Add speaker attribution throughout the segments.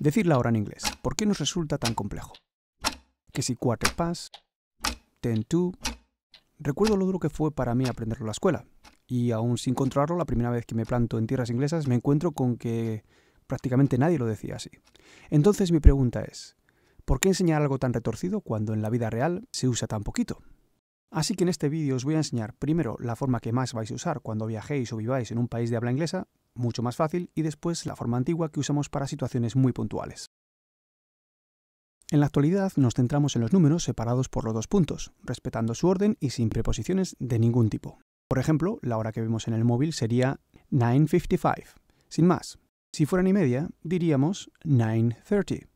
Speaker 1: Decirla ahora en inglés. ¿Por qué nos resulta tan complejo? Que si quarter past, ten to... Recuerdo lo duro que fue para mí aprenderlo en la escuela. Y aún sin controlarlo, la primera vez que me planto en tierras inglesas me encuentro con que prácticamente nadie lo decía así. Entonces mi pregunta es, ¿por qué enseñar algo tan retorcido cuando en la vida real se usa tan poquito? Así que en este vídeo os voy a enseñar primero la forma que más vais a usar cuando viajéis o viváis en un país de habla inglesa mucho más fácil, y después la forma antigua que usamos para situaciones muy puntuales. En la actualidad nos centramos en los números separados por los dos puntos, respetando su orden y sin preposiciones de ningún tipo. Por ejemplo, la hora que vemos en el móvil sería 9.55, sin más. Si fuera ni media, diríamos 9.30.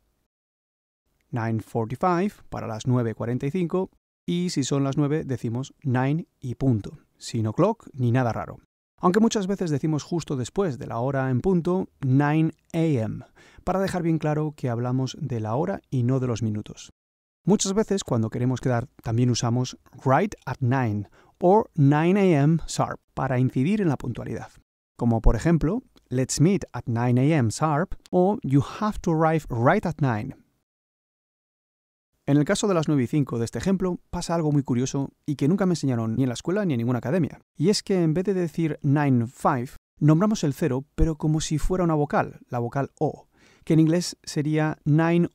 Speaker 1: 9.45 para las 9.45 y si son las 9 decimos 9 y punto, sin clock, ni nada raro. Aunque muchas veces decimos justo después de la hora en punto 9 a.m., para dejar bien claro que hablamos de la hora y no de los minutos. Muchas veces cuando queremos quedar también usamos right at 9 o 9 a.m. sharp para incidir en la puntualidad. Como por ejemplo, let's meet at 9 a.m. sharp o you have to arrive right at 9 en el caso de las 9 y 5 de este ejemplo, pasa algo muy curioso y que nunca me enseñaron ni en la escuela ni en ninguna academia. Y es que en vez de decir 9-5, nombramos el 0, pero como si fuera una vocal, la vocal O, que en inglés sería five.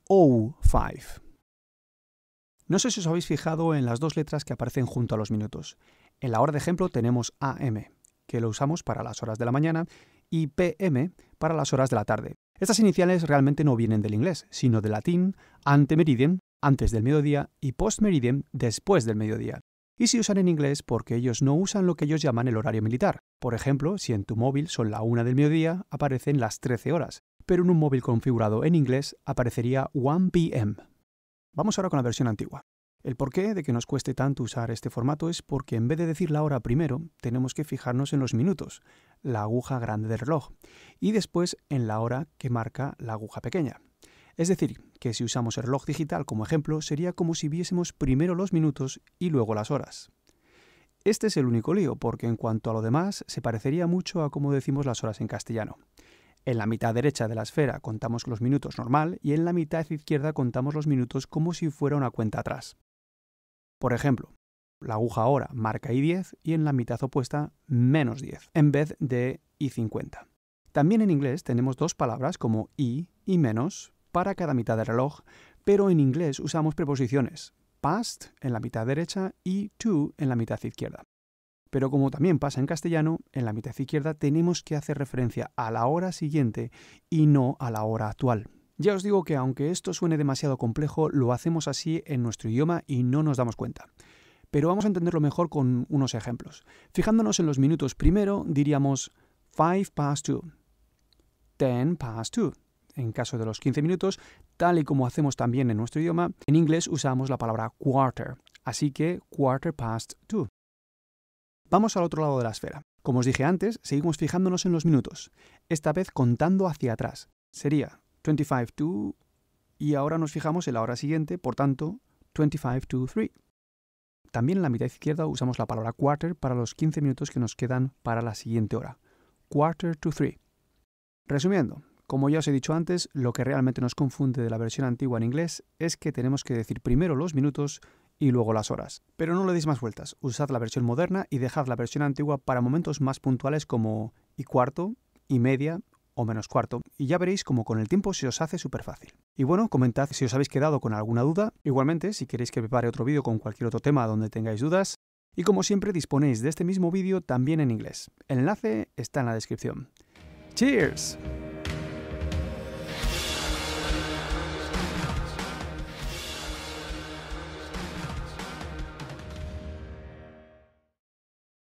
Speaker 1: No sé si os habéis fijado en las dos letras que aparecen junto a los minutos. En la hora de ejemplo tenemos AM, que lo usamos para las horas de la mañana, y PM para las horas de la tarde. Estas iniciales realmente no vienen del inglés, sino del latín ante meridian, antes del mediodía y post meridian después del mediodía. Y si usan en inglés porque ellos no usan lo que ellos llaman el horario militar. Por ejemplo, si en tu móvil son la 1 del mediodía, aparecen las 13 horas, pero en un móvil configurado en inglés aparecería 1 p.m. Vamos ahora con la versión antigua. El porqué de que nos cueste tanto usar este formato es porque en vez de decir la hora primero, tenemos que fijarnos en los minutos, la aguja grande del reloj, y después en la hora que marca la aguja pequeña. Es decir, que si usamos el reloj digital como ejemplo, sería como si viésemos primero los minutos y luego las horas. Este es el único lío, porque en cuanto a lo demás, se parecería mucho a cómo decimos las horas en castellano. En la mitad derecha de la esfera contamos los minutos normal y en la mitad izquierda contamos los minutos como si fuera una cuenta atrás. Por ejemplo, la aguja hora marca I10 y en la mitad opuesta menos 10, en vez de I50. También en inglés tenemos dos palabras como I y menos para cada mitad del reloj, pero en inglés usamos preposiciones past en la mitad derecha y to en la mitad izquierda. Pero como también pasa en castellano, en la mitad izquierda tenemos que hacer referencia a la hora siguiente y no a la hora actual. Ya os digo que aunque esto suene demasiado complejo, lo hacemos así en nuestro idioma y no nos damos cuenta. Pero vamos a entenderlo mejor con unos ejemplos. Fijándonos en los minutos primero, diríamos 5 past 2, 10 past 2, en caso de los 15 minutos, tal y como hacemos también en nuestro idioma, en inglés usamos la palabra quarter, así que quarter past two. Vamos al otro lado de la esfera. Como os dije antes, seguimos fijándonos en los minutos, esta vez contando hacia atrás. Sería 25 to y ahora nos fijamos en la hora siguiente, por tanto, 25 to 3. También en la mitad izquierda usamos la palabra quarter para los 15 minutos que nos quedan para la siguiente hora. Quarter to 3. Resumiendo, como ya os he dicho antes, lo que realmente nos confunde de la versión antigua en inglés es que tenemos que decir primero los minutos y luego las horas. Pero no le deis más vueltas, usad la versión moderna y dejad la versión antigua para momentos más puntuales como y cuarto, y media o menos cuarto, y ya veréis como con el tiempo se os hace súper fácil. Y bueno, comentad si os habéis quedado con alguna duda, igualmente si queréis que prepare otro vídeo con cualquier otro tema donde tengáis dudas, y como siempre disponéis de este mismo vídeo también en inglés. El enlace está en la descripción. ¡Cheers!